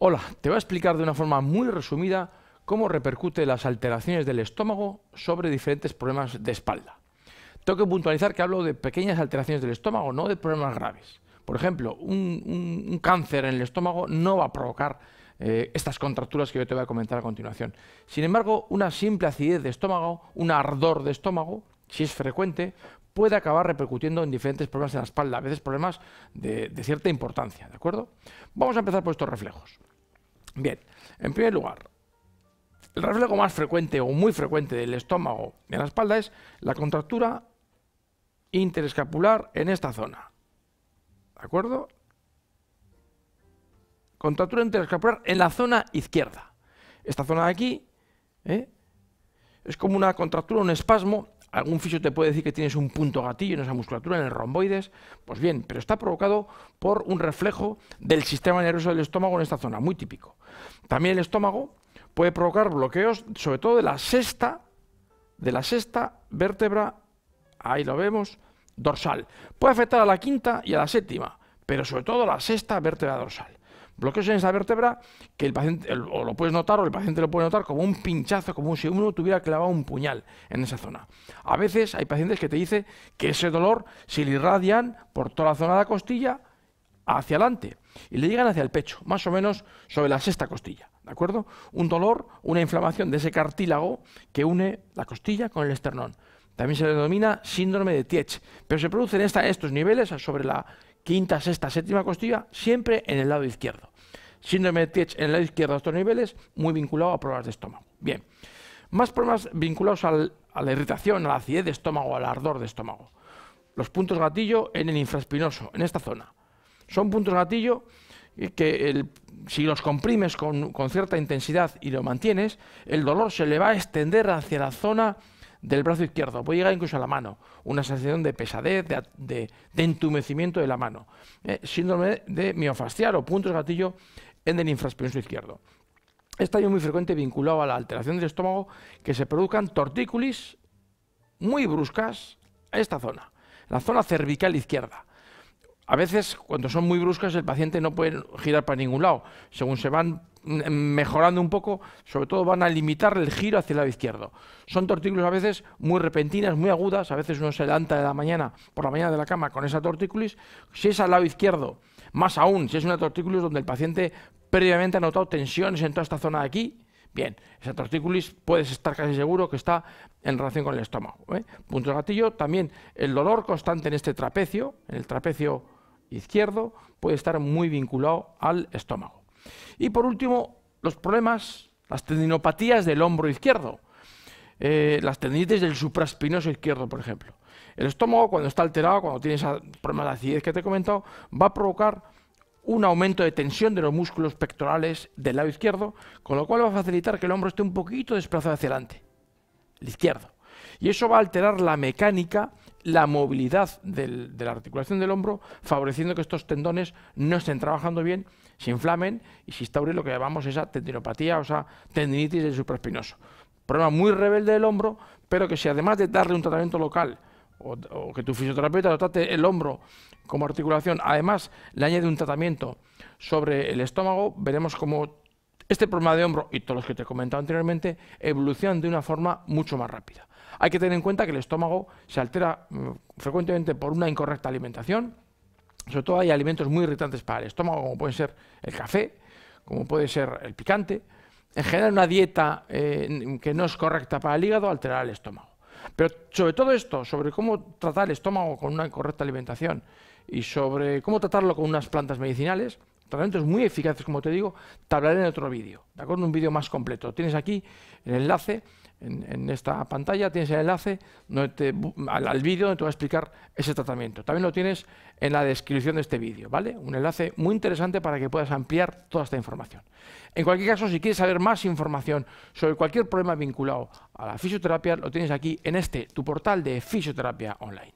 Hola, te voy a explicar de una forma muy resumida cómo repercute las alteraciones del estómago sobre diferentes problemas de espalda. Tengo que puntualizar que hablo de pequeñas alteraciones del estómago, no de problemas graves. Por ejemplo, un, cáncer en el estómago no va a provocar eh, estas contracturas que yo te voy a comentar a continuación. Sin embargo, una simple acidez de estómago, un ardor de estómago, si es frecuente, puede acabar repercutiendo en diferentes problemas en la espalda, a veces problemas de, de cierta importancia, ¿de acuerdo? Vamos a empezar por estos reflejos. Bien, en primer lugar, el reflejo más frecuente o muy frecuente del estómago y de la espalda es la contractura interescapular en esta zona. ¿De acuerdo? Contractura interescapular en la zona izquierda. Esta zona de aquí ¿eh? es como una contractura, un espasmo Algún fisio te puede decir que tienes un punto gatillo en esa musculatura, en el romboides. Pues bien, pero está provocado por un reflejo del sistema nervioso del estómago en esta zona, muy típico. También el estómago puede provocar bloqueos, sobre todo de la sexta, de la sexta vértebra, ahí lo vemos, dorsal. Puede afectar a la quinta y a la séptima, pero sobre todo a la sexta vértebra dorsal bloqueos en esa vértebra que el paciente, o lo puedes notar, o el paciente lo puede notar como un pinchazo, como si uno tuviera clavado un puñal en esa zona. A veces hay pacientes que te dicen que ese dolor se le irradian por toda la zona de la costilla hacia adelante y le llegan hacia el pecho, más o menos sobre la sexta costilla. ¿De acuerdo? Un dolor, una inflamación de ese cartílago que une la costilla con el esternón. También se le denomina síndrome de Tietz, pero se producen estos niveles sobre la quinta, sexta, séptima costilla, siempre en el lado izquierdo. Síndrome de Tietz en el lado izquierdo a estos niveles, muy vinculado a problemas de estómago. Bien, más problemas vinculados a la irritación, a la acidez de estómago, al ardor de estómago. Los puntos gatillo en el infraespinoso, en esta zona. Son puntos gatillo que si los comprimes con, con cierta intensidad y lo mantienes, el dolor se le va a extender hacia la zona del brazo izquierdo, puede llegar incluso a la mano, una sensación de pesadez, de, entumecimiento de la mano, eh, síndrome de miofascial o puntos gatillo en el infraspinoso izquierdo. Está muy frecuente vinculado a la alteración del estómago que se produzcan tortículis muy bruscas a esta zona, la zona cervical izquierda. A veces, cuando son muy bruscas, el paciente no puede girar para ningún lado. Según se van mejorando un poco, sobre todo van a limitar el giro hacia el lado izquierdo. Son tortículos a veces muy repentinas, muy agudas, a veces uno se levanta de la mañana, por la mañana de la cama con esa tortículis, si es al lado izquierdo, más aún, si es una tortículis donde el paciente previamente ha notado tensiones en toda esta zona de aquí, bien, esa tortículis puedes estar casi seguro que está en relación con el estómago. ¿eh? Punto de gatillo, también el dolor constante en este trapecio, en el trapecio izquierdo, puede estar muy vinculado al estómago. Y por último, los problemas, las tendinopatías del hombro izquierdo, eh, las tendinitis del supraespinoso izquierdo, por ejemplo. El estómago, cuando está alterado, cuando tiene ese problema de acidez que te he comentado, va a provocar un aumento de tensión de los músculos pectorales del lado izquierdo, con lo cual va a facilitar que el hombro esté un poquito desplazado hacia adelante, el izquierdo. Y eso va a alterar la mecánica la movilidad de la articulación del hombro, favoreciendo que estos tendones no estén trabajando bien, se inflamen y se instaure lo que llamamos esa tendinopatía o sea, tendinitis del supraespinoso. Problema muy rebelde del hombro, pero que si además de darle un tratamiento local o, que tu fisioterapeuta trate el hombro como articulación, además le añade un tratamiento sobre el estómago, veremos cómo este problema de hombro y todos los que te he comentado anteriormente evolucionan de una forma mucho más rápida. Hay que tener en cuenta que el estómago se altera mm, frecuentemente por una incorrecta alimentación. Sobre todo hay alimentos muy irritantes para el estómago, como pueden ser el café, como puede ser el picante. En general, una dieta eh, que no es correcta para el hígado alterará el estómago. Pero sobre todo esto, sobre cómo tratar el estómago con una incorrecta alimentación y sobre cómo tratarlo con unas plantas medicinales, tratamientos muy eficaces, como te digo, te hablaré en otro vídeo, ¿de acuerdo? Un vídeo más completo. Tienes aquí el enlace, en, esta pantalla tienes el enlace al, al vídeo donde te va a explicar ese tratamiento. También lo tienes en la descripción de este vídeo, ¿vale? Un enlace muy interesante para que puedas ampliar toda esta información. En cualquier caso, si quieres saber más información sobre cualquier problema vinculado a la fisioterapia, lo tienes aquí en este, tu portal de fisioterapia online.